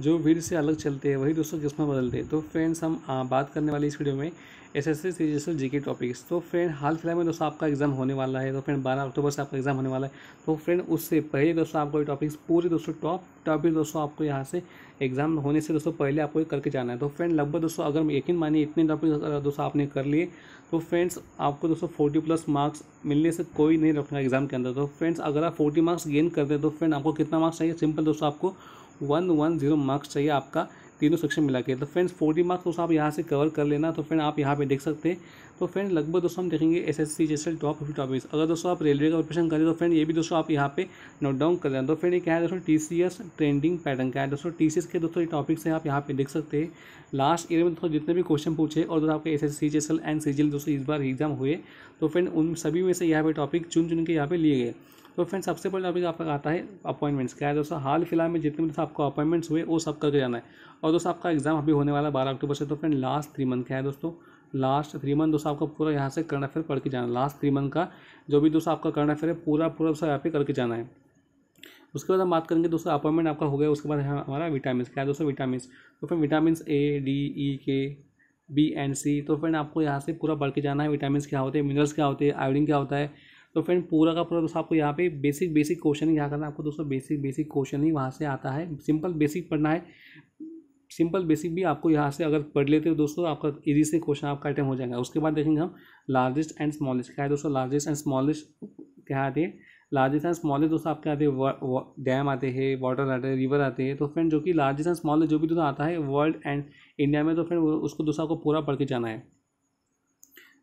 जो वीर से अलग चलते हैं वही दोस्तों किस्मत बदलते हैं तो फ्रेंड्स हम आ, बात करने वाले इस वीडियो में S S C S G के टॉपिक्स तो फ्रेंड हाल फिलहाल में दोस्तों आपका एग्जाम होने वाला है तो फ्रेंड बारह अक्टूबर से आपका एग्जाम होने वाला है तो फ्रेंड उससे पहले दोस्तों आपको ये टॉपिक्स पूरे दोस्तों टॉप टॉपिक दोस्तों आपको यहाँ से एग्जाम होने से दोस्तों पहले आपको करके जाना है तो फ्रेंड लगभग दोस्तों अगर यकीन मानिए इतने टॉपिक दोस्तों आपने कर लिए तो फ्रेंड्स आपको दोस्तों फोर्टी प्लस मार्क्स मिलने से कोई नहीं रखना एग्जाम के अंदर तो फ्रेंड्स अगर आप फोर्टी मार्क्स गेन करते हैं तो फ्रेंड आपको कितना मार्क्स चाहिए सिंपल दोस्तों आपको वन वन जीरो मार्क्स चाहिए आपका तीनों सेक्शन मिला के तो फ्रेंड्स फोर्टी मार्क्स दोस्तों आप यहाँ से कवर कर लेना तो फ्रेंड आप यहाँ पे देख सकते हैं तो फ्रेंड लगभग दोस्तों हम देखेंगे एस एस सी जैसे टॉप फिफ्टी टॉपिक्स अगर दोस्तों आप रेलवे का प्रिपरेशन करें तो फ्रेंड ये भी दोस्तों आप यहाँ पे नोट डाउन कर लेना तो फ्रेंड ये क्या है दोस्तों T C S trending pattern क्या है दोस्तों टी सी एस के दोस्तों ये टॉपिक्स हैं आप यहाँ पे देख सकते हैं लास्ट ईयर में दोस्तों जितने भी क्वेश्चन पूछे और दोस्तों आपके S S C and C दोस्तों इस बार एग्जाम हुए तो फ्रेंड उन सभी में से यहाँ पे टॉपिक चुन चुन के यहाँ पे लिए गए तो फ्रेंड्स सबसे पहले अभी आपका आता है अपॉइंटमेंट्स क्या है दोस्तों हाल फिलहाल में जितने भी आपको अपॉइंटमेंट्स हुए वो सब करके जाना है और दोस्तों आपका एग्जाम अभी होने वाला है बारह अक्टूबर से तो फ्रेंड लास्ट थ्री मंथ क्या है दोस्तों लास्ट थ्री मंथ दोस्तों आपका पूरा यहाँ से करना फिर पढ़ के जाना है लास्ट थ्री मंथ का जो भी दोस्तों आपका करना फिर है पूरा पूरा दोस्तों यहाँ पे करके जाना है उसके बाद हम बात करेंगे दोस्तों अपॉइंटमेंट आपका हो गया उसके बाद हमारा विटामिन क्या है दोस्तों विटामिन तो फिर विटामिन ए डी ई के बी एंड सी तो फ्रेंड आपको यहाँ से पूरा बढ़ के जाना है विटामिन क्या होते हैं मिनरल्स क्या होते हैं आयोडिन क्या होता है तो फ्रेंड पूरा का पूरा दोस्तों आपको यहाँ पे बेसिक बेसिक क्वेश्चन ही यहाँ करना है आपको दोस्तों बेसिक बेसिक क्वेश्चन ही वहाँ से आता है सिंपल बेसिक पढ़ना है सिंपल बेसिक भी आपको यहाँ से अगर पढ़ लेते हो दोस्तों आपका इजी से क्वेश्चन आपका अटैम्प हो जाएगा उसके बाद देखेंगे हम लार्जेस्ट एंड स्मॉलेस्ट क्या है दोस्तों लार्जेस्ट एंड स्मॉलेस्ट क्या आते हैं लार्जेस्ट एंड स्मॉलेस्ट दोस्तों आपके आते हैं डैम आते हैं वाटर आते हैं रिवर आते हैं तो फ्रेंड जो कि लार्जेस्ट एंड स्मॉलेस्ट जो भी दोस्तों आता है वर्ल्ड एंड इंडिया में तो फ्रेंड उसको दोस्तों आपको पूरा पढ़ के जाना है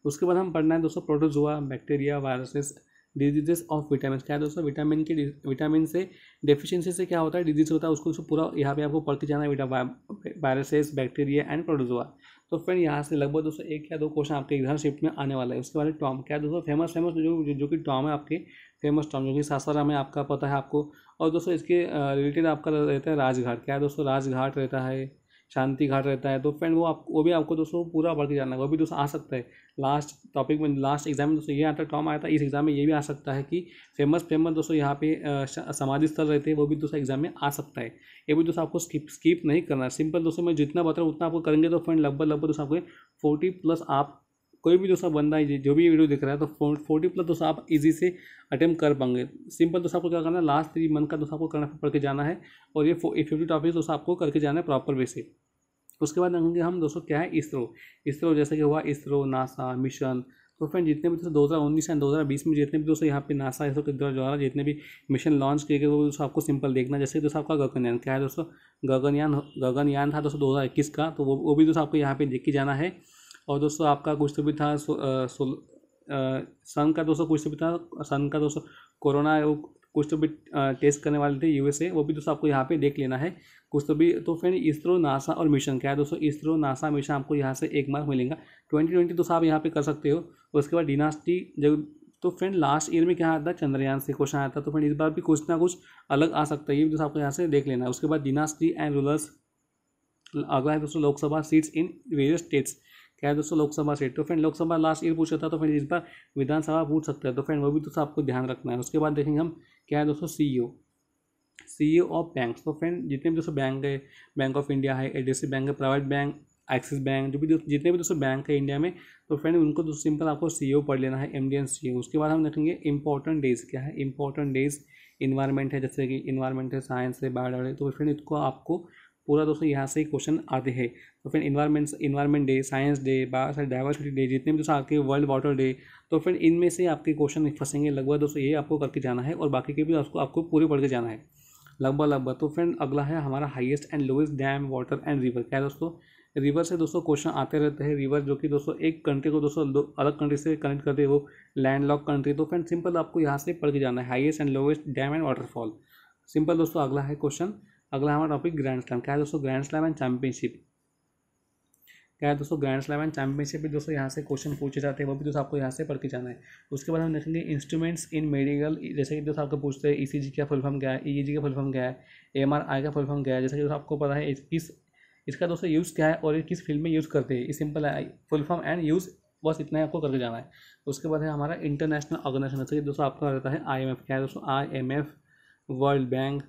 उसके बाद हम पढ़ना है दोस्तों protozoa bacteria viruses diseases of vitamin क्या है दोस्तों विटामिन के विटामिन से डेफिशिएंसी से क्या होता है डिजीज होता है उसको दोस्तों पूरा यहाँ पे आपको पढ़ते जाना है वायरसेस बैक्टीरिया एंड प्रोटोजोआ तो फ्रेंड यहाँ से लगभग दोस्तों एक या दो क्वेश्चन आपके इधर शिफ्ट में आने वाला है उसके बाद टॉम क्या है दोस्तों फेमस फेमस जो जो, जो कि टॉम है आपके फेमस टॉम जो कि सासाराम है आपका पता है आपको और दोस्तों इसके रिलेटेड आपका रहता है राजघाट क्या है दोस्तों राजघाट रहता है शांति घाट रहता है तो फ्रेंड वो आप वो भी आपको दोस्तों पूरा पढ़ के जाना है वो भी दोस्तों आ सकता है लास्ट टॉपिक में लास्ट एग्जाम में दोस्तों ये आता टॉम आया था इस एग्जाम में ये भी आ सकता है कि फेमस फेमस दोस्तों यहाँ पे समाधि स्थल रहते हैं वो भी दोस्तों एग्जाम में आ सकता है ये भी दोस्तों आपको स्किप स्किप नहीं करना सिंपल दोस्तों मैं जितना बता रहा हूँ उतना आपको करेंगे तो फ्रेंड लगभग लगभग दोस्तों आपको फोर्टी प्लस आप कोई भी दोस्तों बंदा है जो भी वीडियो दिख रहा है तो फोर्टी प्लस दोस्तों आप इजी से अटैम्प्ट कर पाएंगे सिंपल दोस्तों आपको क्या करना है लास्ट थ्री मंथ का दोस्तों आपको करना पढ़ के जाना है और ये फिफ्टी टॉपिक दोस्तों आपको करके जाना है प्रॉपर वे से उसके बाद देखेंगे हम दोस्तों क्या है इसरो इसरो जैसे कि हुआ इसरो नासा मिशन तो फ्रेंड जितने भी दोस्तों दो हज़ार उन्नीस एंड दो हज़ार बीस में जितने भी दोस्तों यहाँ पे नासा इसरो के द्वारा जितने भी मिशन लॉन्च किए गए वो दोस्तों आपको सिंपल देखना जैसे दोस्तों आपका गगनयान क्या है दोस्तों गगनयान गगनयान था दोस्तों दो हज़ार इक्कीस का तो वो वो भी दोस्तों आपको यहाँ पे देख के जाना है और दोस्तों आपका कुछ तो भी था सो, सन का दोस्तों कुछ तो भी था सन का दोस्तों कोरोना वो कुछ तो भी टेस्ट करने वाले थे यूएसए वो भी दोस्तों आपको यहाँ पे देख लेना है कुछ तो भी तो फ्रेंड इसरो नासा और मिशन क्या है दोस्तों इसरो नासा मिशन आपको यहाँ से एक मार्क मिलेगा ट्वेंटी ट्वेंटी दोस्तों आप यहाँ पे कर सकते हो उसके बाद डिनास्टी जब तो फ्रेंड लास्ट ईयर में क्या आता चंद्रयान से क्वेश्चन आया था तो फ्रेंड इस बार भी कुछ ना कुछ अलग आ सकता है ये भी दोस्तों आपको यहाँ से देख लेना है उसके बाद डिनास्टी एंड रूलर्स अगला है दोस्तों Lok Sabha seats in various states क्या है दोस्तों लोकसभा सीट तो फ्रेंड लोकसभा लास्ट ईयर पूछा था तो फ्रेंड इस बार विधानसभा पूछ सकता है तो फ्रेंड वो भी दोस्तों आपको ध्यान रखना है उसके बाद देखेंगे हम क्या है दोस्तों सी सी ऑफ बैंक तो फ्रेंड जितने भी दोस्तों बैंक है बैंक ऑफ इंडिया है एच बैंक है प्राइवेट बैंक एक्सिस बैंक जो भी जितने भी दोस्तों बैंक है इंडिया में तो फ्रेंड उनको दोस्तों सिंपल आपको सी e पढ़ लेना है एम डी एन सी उसके बाद हम देखेंगे इंपॉर्टेंट डेज क्या है इंपॉर्टेंट डेज इन्वायरमेंट है जैसे कि इन्वायरमेंट है साइंस है बायोडाइवर्सिटी तो फ्रेंड इसको आपको पूरा दोस्तों यहाँ से ही क्वेश्चन आते हैं तो फिर environment environment day science day diversity day जितने भी दोस्तों आते हैं वर्ल्ड वाटर डे तो फिर इनमें से आपके क्वेश्चन फंसेंगे लगभग दोस्तों ये आपको करके जाना है और बाकी के भी आपको आपको पूरे पढ़ के जाना है लगभग लगभग तो फ्रेंड अगला है हमारा highest and lowest dam water and river क्या है दोस्तों रिवर से दोस्तों क्वेश्चन आते रहते हैं रिवर जो कि दोस्तों एक कंट्री को दोस्तों अलग कंट्री से कनेक्ट करते हैं वो लैंड लॉक कंट्री तो फ्रेंड सिंपल आपको यहाँ से पढ़ के जाना है highest and lowest dam and waterfall simple दोस्तों अगला है क्वेश्चन अगला हमारा टॉपिक ग्रैंड स्लैम क्या है दोस्तों ग्रैंड स्लैम एंड चैंपियनशिप क्या है दोस्तों ग्रैंड स्लैम एंड चैंपियनशिप भी दोस्तों यहाँ से क्वेश्चन पूछे जाते हैं वो भी दोस्तों आपको यहाँ से पढ़ के जाना है उसके बाद हम देखेंगे इंस्ट्रूमेंट्स इन मेडिकल जैसे कि दोस्तों आपको पूछते हैं ई e का फुल फॉर्म क्या है ई e e का फुल फॉर्म क्या है एम का फुल फॉर्म क्या है जैसे कि दोस्तों आपको पता है किस इसका दोस्तों यूज़ क्या है और किस फील्ड में यूज़ करते हैं ये सिंपल है फुल फॉर्म एंड यूज़ बस इतना ही आपको करके जाना है उसके बाद है हमारा इंटरनेशनल ऑर्गेनाइजेशन जैसे कि दोस्तों आपका रहता है आई क्या है दोस्तों आई वर्ल्ड बैंक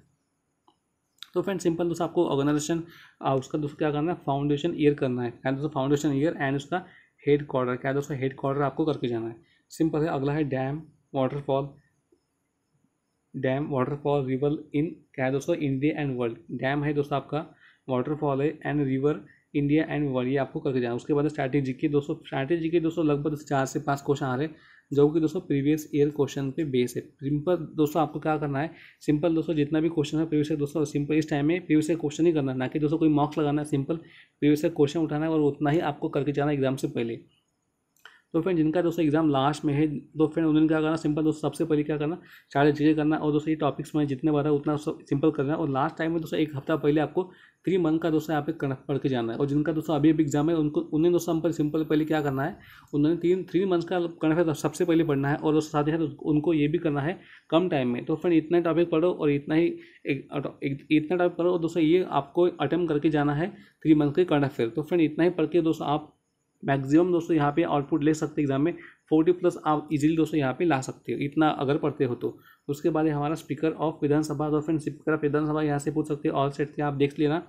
तो फ्रेंड सिंपल दोस्तों आपको ऑर्गेनाइजेशन उसका दोस्तों क्या करना है फाउंडेशन ईयर करना है दोस्तों फाउंडेशन ईयर एंड उसका हेड क्वार्टर क्या दोस्तों हेड क्वार्टर आपको करके जाना है सिंपल है अगला है dam waterfall dam waterfall river in क्या है दोस्तों इंडिया एंड वर्ल्ड डैम है दोस्तों आपका वाटरफॉल है and river India and world ये आपको करके जाना उसके बाद स्ट्रैटेजी के दोस्तों स्ट्रैटेजी के दोस्तों लगभग चार से पाँच क्वेश्चन आ रहे हैं जो कि दोस्तों प्रीवियस ईयर क्वेश्चन पे बेस है सिंपल दोस्तों आपको क्या करना है सिंपल दोस्तों जितना भी क्वेश्चन है प्रीवियस दोस्तों सिंपल इस टाइम में प्रीवियस ईयर क्वेश्चन ही करना है ना कि दोस्तों कोई मार्क्स लगाना है सिंपल प्रीवियस ईयर क्वेश्चन उठाना है और उतना ही आपको करके जाना एग्जाम से पहले तो फ्रेंड जिनका दोस्तों एग्जाम लास्ट में है तो फ्रेंड उन्होंने क्या करना सिंपल दोस्तों सबसे पहले क्या करना सारे चीज़ें करना और दोस्तों ये टॉपिक्स में जितने बार है उतना सिंपल करना और लास्ट टाइम में दोस्तों एक हफ्ता पहले आपको थ्री मंथ का दोस्तों यहाँ पे पढ़ के जाना है और जिनका दोस्तों अभी अभी एग्जाम है उनको उन्हें दोस्तों पर सिंपल पहले क्या करना है उन्होंने तीन थ्री मंथ्स का करना तो सबसे पहले पढ़ना है और दोस्तों साथ ही साथ उनको ये भी करना है कम टाइम में तो फ्रेंड इतना टॉपिक पढ़ो और इतना ही एक, इतना टॉपिक पढ़ो और दोस्तों ये आपको अटैम्प करके जाना है थ्री मंथ के करना तो फ्रेंड इतना ही पढ़ के दोस्तों आप मैक्सिमम दोस्तों यहाँ पे आउटपुट ले सकते एग्जाम में फोर्टी प्लस आप इजीली दोस्तों यहाँ पे ला सकते हो इतना अगर पढ़ते हो तो उसके बाद हमारा स्पीकर ऑफ विधानसभा तो फ्रेंड स्पीकर ऑफ विधानसभा यहाँ से पूछ सकते हो ऑल सेट के आप देख लेना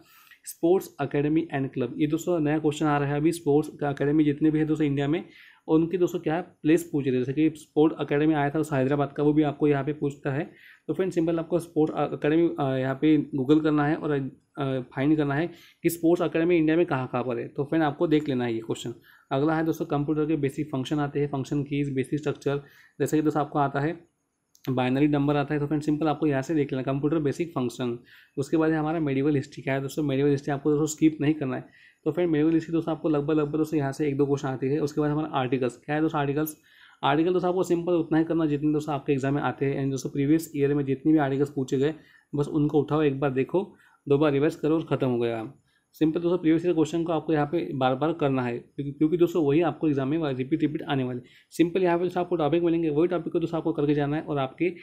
स्पोर्ट्स अकेडमी एंड क्लब ये दोस्तों नया क्वेश्चन आ रहा है अभी स्पोर्ट्स अकेडमी जितने भी है दोस्तों इंडिया में उनकी दोस्तों क्या है प्लेस पूछ रहे जैसे कि स्पोर्ट अकेडमी आया था उस हैदराबाद का वो भी आपको यहाँ पे पूछता है तो फ्रेंड सिंपल आपको स्पोर्ट्स अकेडमी यहाँ पे गूगल करना है और फाइंड करना है कि स्पोर्ट्स अकेडमी इंडिया में कहाँ कहाँ पर है तो फ्रेंड आपको देख लेना है ये क्वेश्चन अगला है दोस्तों कंप्यूटर के बेसिक फंक्शन आते हैं फंक्शन कीज बेसिक स्ट्रक्चर जैसे कि दोस्तों आपको आता है बाइनरी नंबर आता है तो फ्रेंड सिंपल आपको यहाँ से देख लेना कंप्यूटर बेसिक फंक्शन उसके बाद हमारा मेडिकल हिस्ट्री क्या है दोस्तों मेडिकल हिस्ट्री आपको दोस्तों स्किप नहीं करना है तो फ्रेंड मेडिकल हिस्ट्री दोस्तों आपको लगभग लगभग दोस्तों यहाँ से एक दो क्वेश्चन आती है उसके बाद हमारा आर्टिकल्स क्या है दोस्तों आर्टिकल्स आर्टिकल दोस्तों आपको सिंपल उतना ही करना जितने दोस्तों आपके एग्जाम में आते हैं एंड दोस्तों प्रीवियस ईयर में जितने भी आर्टिकल्स पूछे गए बस उनको उठाओ एक बार देखो दो बार रिवाइज करो और खत्म हो गया सिंपल दोस्तों प्रीवियस ईयर क्वेश्चन को आपको यहाँ पे बार बार करना है क्योंकि दोस्तों वही आपको एग्जाम में रिपीट रिपीट आने वाले सिंपल यहाँ पे आपको टॉपिक मिलेंगे वही टॉपिक को दोस्तों आपको करके जाना है और आपके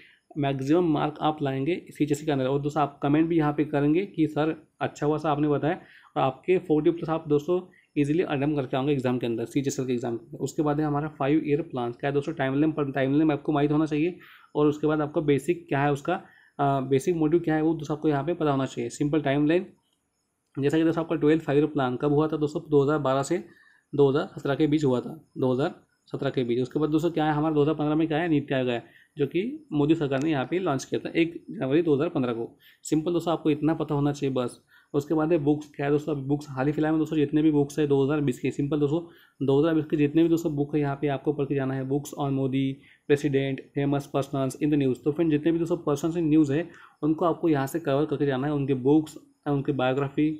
मैक्सिमम मार्क आप लाएंगे इसी चीज़ के अंदर और दोस्तों आप कमेंट भी यहाँ पे करेंगे कि सर अच्छा हुआ सर आपने बताया और आपके फोर्टी प्लस आप दोस्तों इजिली अटैम्प करके आऊँगा एग्जाम के अंदर सी के एग्जाम के अंदर उसके बाद है हमारा फाइव ईयर प्लान क्या है दोस्तों टाइम लेम पर टाइम लेम आपको माइंड होना चाहिए और उसके बाद आपका बेसिक क्या है उसका बेसिक मोटिव क्या है वो दोस्तों आपको यहाँ पे पता होना चाहिए सिंपल टाइम लाइन जैसा कि दोस्तों आपका ट्वेल्थ फाइव ईयर प्लान कब हुआ था दोस्तों दो हज़ार बारह से दो हज़ार सत्रह के बीच हुआ था दो हज़ार सत्रह के बीच उसके बाद दोस्तों क्या है हमारा दो हज़ार पंद्रह में क्या है नीति आयोग है जो कि मोदी सरकार ने यहाँ पे लॉन्च किया था एक जनवरी दो हज़ार पंद्रह को सिंपल दोस्तों आपको इतना पता होना चाहिए बस उसके बाद है बुक्स क्या है दोस्तों बुक्स हाल ही फिलहाल में दोस्तों जितने भी बुक्स है दो हज़ार बीस के सिंपल दोस्तों दो हज़ार बीस के जितने भी दोस्तों बुक है यहाँ पे आपको पढ़ के जाना है books on Modi president famous persons in the news तो फ्रेंड जितने भी दोस्तों पर्सनस इन न्यूज़ है उनको आपको यहाँ से कवर करके जाना है उनके बुक्स उनकी बायोग्राफी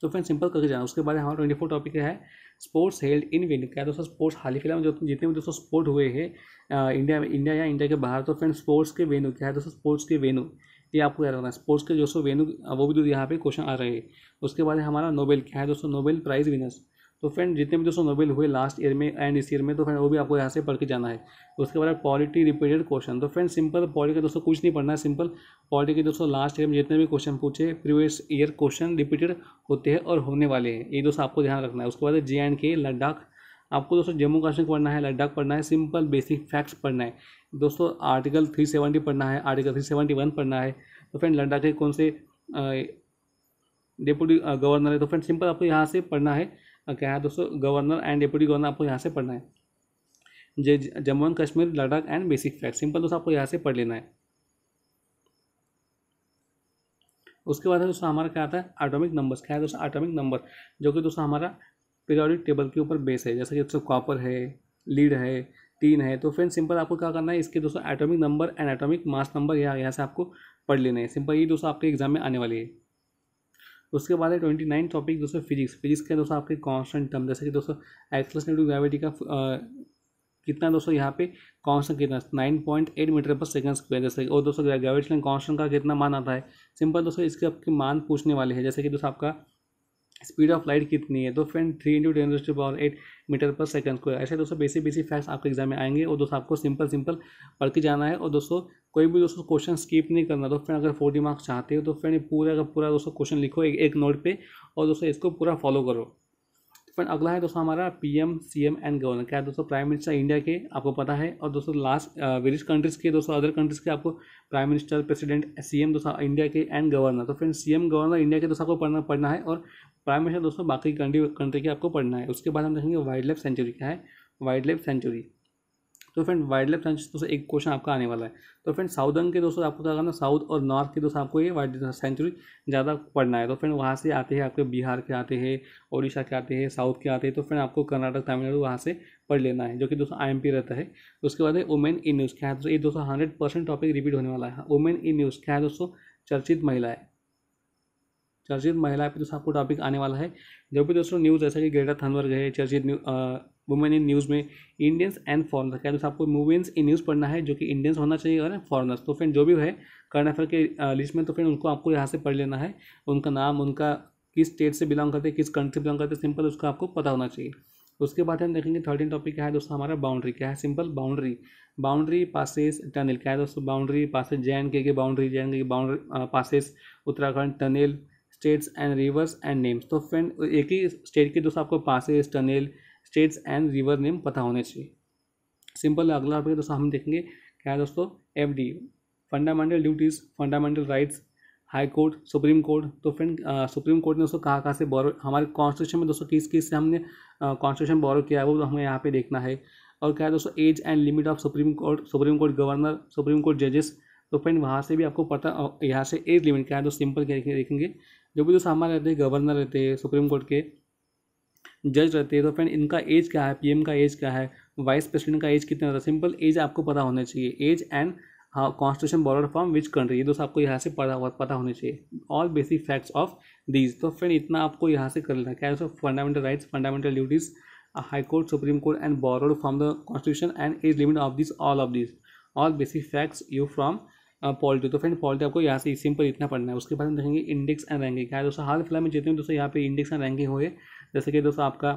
तो फ्रेंड सिंपल करके जाना उसके बाद हमारा ट्वेंटी फोर टॉपिक है स्पोर्ट्स हेल्ड इन विंड क्या दोस्तों स्पोर्ट्स हाल ही फिलहाल जो जितने भी दोस्तों स्पोर्ट हुए हैं इंडिया में इंडिया या इंडिया के बाहर तो फ्रेंड स्पोर्ट्स के वेन्यू क्या है दोस्तों स्पोर्ट्स के वेन्यू ये आपको याद रखना है स्पोर्ट्स के जो सो वेन्यू वो भी तो यहाँ पे क्वेश्चन आ रहे हैं उसके बाद हमारा नोबेल क्या है दोस्तों नोबेल प्राइज़ विनर्स तो फ्रेंड जितने भी दोस्तों नोबेल हुए लास्ट ईयर में एंड इस ईयर में तो फ्रेंड वो भी आपको यहाँ से पढ़ के जाना है उसके बाद पॉलिटी रिपीटेड क्वेश्चन तो फ्रेंड सिंपल पॉलिटी का दोस्तों कुछ नहीं पढ़ना है सिंपल पॉलिटी के दोस्तों लास्ट ईयर में जितने भी क्वेश्चन पूछे प्रीवियस ईयर क्वेश्चन रिपीटेड होते हैं और होने वाले हैं ये दोस्तों आपको ध्यान रखना है उसके बाद जे एंड के लद्दाख आपको दोस्तों जम्मू कश्मीर पढ़ना है लद्दाख पढ़ना है सिंपल बेसिक फैक्ट्स पढ़ना है दोस्तों आर्टिकल थ्री सेवेंटी पढ़ना है आर्टिकल थ्री सेवेंटी वन पढ़ना है तो फ्रेंड लद्दाख के कौन से डिप्यूटी गवर्नर है तो फ्रेंड सिंपल आपको यहाँ से पढ़ना है क्या है दोस्तों गवर्नर एंड डिप्यूटी गवर्नर आपको यहाँ से पढ़ना है J Jammu and Kashmir Ladakh and basic fact simple दोस्तों आपको यहाँ से पढ़ लेना है उसके बाद दोस्तों हमारा क्या आता है एटॉमिक नंबर्स क्या है दोस्तों एटॉमिक नंबर जो कि दोस्तों हमारा पीरियोडिक टेबल के ऊपर बेस है जैसे कि दोस्तों कॉपर है लीड है तीन है तो फ्रेंड सिंपल आपको क्या करना है इसके दोस्तों atomic number and atomic mass number यहाँ यहाँ से आपको पढ़ लेना है सिंपल ये दोस्तों आपके एग्जाम में आने वाली है उसके बाद है ट्वेंटी नाइन टॉपिक दोस्तों फिजिक्स फिजिक्स के दोस्तों आपके कांस्टेंट टर्म जैसे कि दोस्तों एक्सलेशन टू ग्रेविटी का कितना दोस्तों यहाँ पे कांस्टेंट कितना nine point eight metre per second square जैसे और दोस्तों ग्रेविटेशन कांस्टेंट का कितना मान आता है सिंपल दोस्तों इसके आपके मान पूछने वाले हैं जैसे कि दोस्तों आपका स्पीड ऑफ लाइट कितनी है तो friend three into ten to power eight metre per second को ऐसे दोस्तों बेसिक बेसिक फैक्ट्स आपके एग्जाम में आएंगे और दोस्तों आपको सिंपल सिंपल पढ़ के जाना है और दोस्तों कोई भी दोस्तों क्वेश्चन स्किप नहीं करना तो फ्रेंड अगर फोर्टी मार्क्स चाहते हो तो फ्रेंड पूरा का पूरा दोस्तों क्वेश्चन लिखो एक एक नोट पर और दोस्तों इसको पूरा फॉलो करो पॉइंट अगला है दोस्तों हमारा P M C M and governor क्या है दोस्तों प्राइम मिनिस्टर इंडिया के आपको पता है और दोस्तों लास्ट वेरियस कंट्रीज़ के दोस्तों अदर कंट्रीज़ के आपको prime minister president C M दोस्तों इंडिया के एंड गवर्नर तो फिर सीएम गवर्नर इंडिया के दोस्तों आपको पढ़ना पढ़ना है और प्राइम मिनिस्टर दोस्तों बाकी कंट्री कंट्री के आपको पढ़ना है उसके बाद हम देखेंगे वाइल्ड लाइफ सेंचुरी क्या है वाइल्ड लाइफ सेंचुरी तो फ्रेंड वाइल्ड लाइफ सेंचुरी दोस्तों एक क्वेश्चन आपका आने वाला है तो फ्रेंड साउदर्न के दोस्तों आपको क्या करना साउथ और नॉर्थ के दोस्तों आपको ये वाइल्ड लाइफ सेंचुरी ज़्यादा पढ़ना है तो फ्रेंड वहाँ से आते हैं आपके बिहार के आते हैं ओडिशा के आते हैं साउथ के आते हैं तो फ्रेंड आपको कर्नाटक तमिलनाडु वहाँ से पढ़ लेना है जो कि दोस्तों आई रहता है उसके बाद है वुमेन इन न्यूज़ क्या है दोस्तों ये दोस्तों हंड्रेड परसेंट टॉपिक रिपीट होने वाला है वुमेन इन न्यूज़ क्या है दोस्तों चर्चित है चर्चित महिला पे दोस्तों आपको टॉपिक आने वाला है जब भी दोस्तों न्यूज़ जैसा कि ग्रेटर थनवर्ग है चर्चित वुमेन इन न्यूज़ में इंडियंस एंड फॉरनर्स क्या दोस्तों आपको मूवेंस इन न्यूज़ पढ़ना है जो कि इंडियंस होना चाहिए और फॉरनर्स तो फ्रेंड जो भी है करंट अफेयर के लिस्ट में तो फ्रेंड उनको आपको यहाँ से पढ़ लेना है उनका नाम उनका किस स्टेट से बिलोंग करते हैं किस कंट्री से बिलोंग करते हैं सिंपल उसका आपको पता होना चाहिए उसके बाद हम देखेंगे थर्टीन टॉपिक क्या है दोस्तों हमारा बाउंड्री क्या है simple boundary boundary passes tunnel क्या है दोस्तों boundary passes J and K boundary J and K boundary passes Uttarakhand tunnel states and rivers and names तो फ्रेंड एक ही स्टेट के दोस्तों आपको passes tunnel states and river name पता होने चाहिए सिंपल अगला आपके दोस्तों हम देखेंगे क्या है दोस्तों F D fundamental duties fundamental rights high court supreme court तो फ्रेंड सुप्रीम कोर्ट ने दोस्तों कहाँ कहाँ से बोरो हमारे कॉन्स्टिट्यूशन में दोस्तों किस किस से हमने कॉन्स्टिट्यूशन बोरो किया है वो हमें यहाँ पे देखना है और क्या है दोस्तों age and limit of supreme court supreme court governor supreme court जजेस तो फ्रेंड वहाँ से भी आपको पता यहाँ से एज लिमिट क्या है दोस्तों सिंपल क्या देखेंगे जो भी जो सामान रहते हैं गवर्नर रहते हैं सुप्रीम कोर्ट के जज रहते हैं तो फ्रेंड इनका एज क्या है पीएम का एज क्या है वाइस प्रेसिडेंट का एज कितना रहता है सिंपल एज आपको पता होना चाहिए age and constitution border from which country ये दोस्तों आपको यहाँ से पता पता होना चाहिए all basic facts of these तो फ्रेंड इतना आपको यहाँ से कर लेना क्या है fundamental rights fundamental duties high court supreme court and border from the constitution and age limit of this all of this all basic facts you from polity तो फ्रेंड पॉलिटी आपको यहाँ से सिंपल इतना पढ़ना है उसके बाद हम देखेंगे इंडेक्स एंड रैंकिंग क्या है दोस्तों हाल फिलहाल में जितने दोस्तों यहाँ पे इंडेक्स एंड रैंकिंग हुए जैसे कि दोस्तों आपका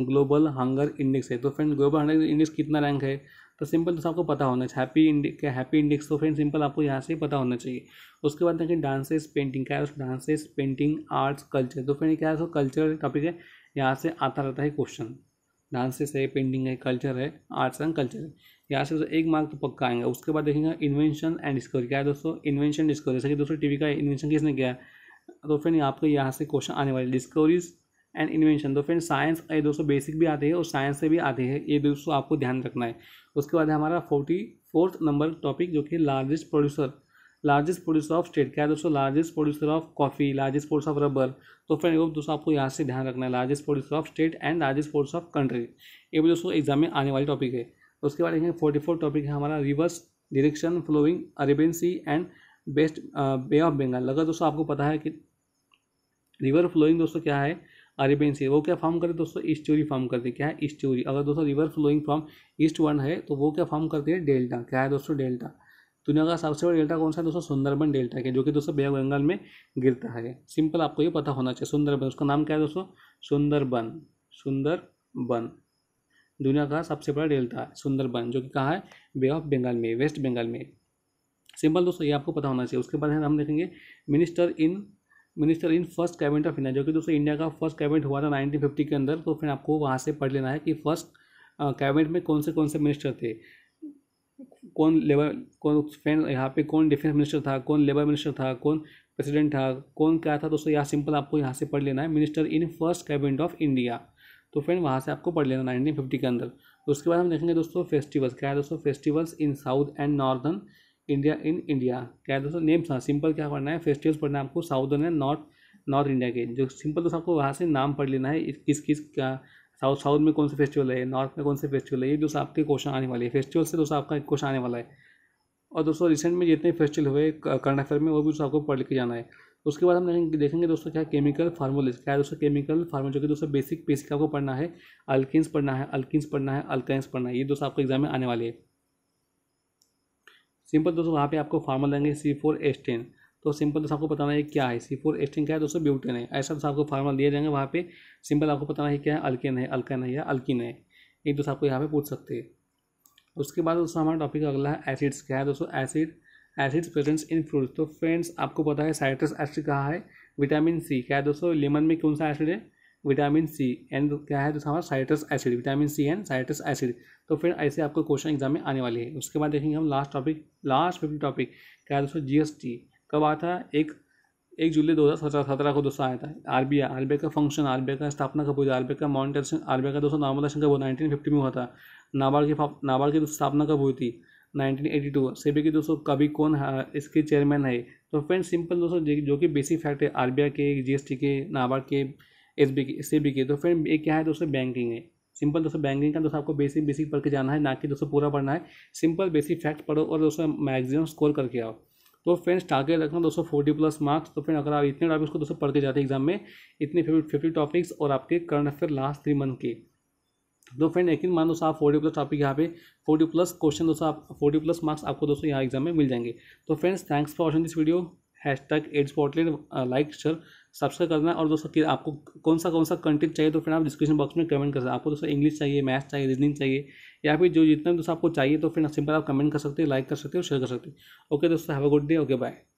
ग्लोबल हंगर इंडेक्स है तो फ्रेंड ग्लोबल हंगर इंडेक्स कितना रैंक है तो सिंपल दोस्तों आपको पता होना चाहिए हैप्पी इंडेक्स क्या हैप्पी इंडेक्स तो फ्रेंड सिंपल आपको यहाँ से पता होना चाहिए उसके बाद देखें डांसेस पेंटिंग क्या है डांसेस पेंटिंग आर्ट्स कल्चर तो फ्रेंड क्या है कल्चर टॉपिक है यहाँ से आता रहता है क्वेश्चन डांसेस है पेंटिंग है कल्चर है आर्ट्स एंड कल्चर है यहाँ से दोस्तों एक मार्क तो पक्का आएंगे उसके बाद देखेंगे इन्वेंशन एंड डिस्कवरी क्या है दोस्तों इन्वेंशन डिस्कवरी जैसे कि दोस्तों टीवी का इन्वेंशन किसने किया तो फ्रेंड आपके यहाँ से क्वेश्चन आने वाले डिस्कवरीज एंड इन्वेंशन तो फ्रेंड साइंस ये दोस्तों बेसिक भी आते हैं और साइंस से भी आते हैं ये दोस्तों आपको ध्यान रखना है उसके बाद हमारा फोर्टी फोर्थ नंबर टॉपिक जो कि largest producer largest producer of state क्या है दोस्तों largest producer of coffee largest producer of rubber तो फ्रेंड वो दोस्तों आपको यहाँ से ध्यान रखना है largest producer of state and largest producer of country ये भी दोस्तों एग्जाम में आने वाली टॉपिक है उसके बाद देखेंगे फोर्टी फोर टॉपिक है हमारा rivers direction flowing Arabian sea and west bay of Bengal अगर दोस्तों आपको पता है कि रिवर फ्लोइंग दोस्तों क्या है अरेबियन सी वो क्या फॉर्म करते है दोस्तों ईस्टोरी फॉर्म करते क्या है ईस्टोरी अगर दोस्तों river flowing from east one है तो वो क्या फॉर्म करते हैं डेल्टा क्या है दोस्तों डेल्टा दुनिया का सबसे बड़ा डेल्टा कौन सा है दोस्तों सुंदरबन डेल्टा के जो कि दोस्तों बे ऑफ बंगाल में गिरता है सिंपल आपको ये पता होना चाहिए सुंदरबन उसका नाम क्या है दोस्तों सुंदरबन सुंदरबन दुनिया का सबसे बड़ा डेल्टा है सुंदरबन जो कि कहाँ है बे ऑफ बंगाल में वेस्ट बंगाल में सिंपल दोस्तों ये आपको पता होना चाहिए उसके बाद हम देखेंगे minister in minister in first cabinet of India जो कि दोस्तों इंडिया का फर्स्ट कैबिनेट हुआ था नाइनटीन फिफ्टी के अंदर तो फिर आपको वहाँ से पढ़ लेना है कि फर्स्ट कैबिनेट में कौन से कौन से मिनिस्टर थे कौन लेबर कौन फ्रेंड यहाँ पे कौन डिफेंस मिनिस्टर था कौन लेबर मिनिस्टर था कौन प्रेसिडेंट था कौन क्या था दोस्तों यहाँ सिंपल आपको यहाँ से पढ़ लेना है minister in first cabinet of India तो फ्रेंड वहाँ से आपको पढ़ लेना नाइनटीन फिफ्टी के अंदर तो उसके बाद हम देखेंगे दोस्तों फेस्टिवल्स क्या है दोस्तों festivals in south and northern India in India क्या है दोस्तों नेम्स हाँ सिंपल क्या पढ़ना है फेस्टिवल्स पढ़ना है आपको south and north north India के जो सिंपल दोस्तों आपको वहाँ से नाम पढ़ लेना है किस किस का साउथ साउथ में कौन से फेस्टिवल है नॉर्थ में कौन से फेस्टिवल है ये दोस्तों आपके क्वेश्चन आने वाले हैं फेस्टिवल से दोस्तों आपका क्वेश्चन आने वाला है और दोस्तों रिसेंट में जितने फेस्टिवल हुए कर्नाटक में वो भी दोस्तों आपको पढ़ के जाना है उसके बाद हम देखेंगे दोस्तों क्या केमिकल फार्मोलिस क्या है दोस्तों केमिकल फार्मूल जो कि दोस्तों बेसिक पेसिक आपको पढ़ना है अल्किन्स पढ़ना है अल्किन्स पढ़ना है अल्काइंस पढ़ना है ये दोस्तों आपको एग्जाम में आने वाले है सिंपल दोस्तों वहाँ पे आपको फार्मूला देंगे सी फोर एस टेन तो सिंपल दोस्तों आपको बताना है क्या है सी फोर एस टेन क्या है दोस्तों ब्यूटेन है ऐसा दोस्तों आपको फार्मूला दिए जाएंगे वहाँ पे सिंपल आपको बताना है क्या है अल्केन है अल्कन है या अल्किन है एक दोस्तों आपको यहाँ पे पूछ सकते हैं उसके बाद दोस्तों हमारा टॉपिक अगला है एसिड्स क्या है दोस्तों acid as it presence in fruits तो फ्रेंड्स आपको पता है साइट्रस एसिड कहा है विटामिन सी क्या है दोस्तों लेमन में कौन सा एसिड है विटामिन सी एंड क्या है दोस्तों हमारा citrus acid vitamin C and citrus acid तो फिर ऐसे आपको क्वेश्चन एग्जाम में आने वाले हैं उसके बाद देखेंगे हम last topic last fifty topic क्या है दोस्तों जीएसटी कब आया था एक एक जुलाई दो हज़ार सत्रह को दोस्तों आया था आरबीआई आरबीआई का फंक्शन आरबीआई का स्थापना कब हुई थी आरबीआई का बी आरबीआई का दोस्तों नॉर्मल कब हुआ नाइनटीन फिफ्टी में हुआ था नाबार्ड की नाबार्ड की स्थापना कब हुई थी 1982 सेबी के दोस्तों कभी कौन हाँ, इसके चेयरमैन है तो फ्रेंड सिंपल दोस्तों जो कि बेसिक फैक्ट है आर के जीएसटी के नाबार्ड के एस के सेबी के तो फ्रेंड ये क्या है दोस्तों बैंकिंग है सिंपल दोस्तों बैंकिंग का दोस्तों आपको बेसिक बेसिक पढ़ के जाना है ना कि दोस्तों पूरा पढ़ना है सिंपल बेसिक फैक्ट पढ़ो और दोस्तों मैक्सिमम स्कोर करके आओ तो फ्रेंड्स टारगेट रखना दोस्तों फोर्टी प्लस मार्क्स तो फ्रेंड अगर आप इतने टॉपिक्स को दोस्तों पढ़ के जाते हैं एग्जाम में इतने फिफ्टी टॉपिक्स और आपके current affair last three month के तो फ्रेंड यकीन मान दोस्तों आप फोर्टी प्लस टॉपिक यहाँ पे फोर्टी प्लस क्वेश्चन दोस्तों आप फोर्टी प्लस मार्क्स आपको दोस्तों यहाँ एग्जाम में मिल जाएंगे तो friends thanks for watching this video hashtag ads spotline like share subscribe करना और दोस्तों कि आपको कौन सा कौन सा कंटेंट चाहिए तो फ्रेंड आप डिस्क्रिप्शन बॉक्स में कमेंट कर सकते हैं आपको दोस्तों इंग्लिश चाहिए मैथ्स चाहिए रीजनिंग चाहिए या फिर जो जितना भी दोस्तों आपको चाहिए तो फ्रेंड सिंपल आप कमेंट कर सकते हैं लाइक कर सकते हो शेयर कर सकते हो ओके दोस्तों have a good day okay bye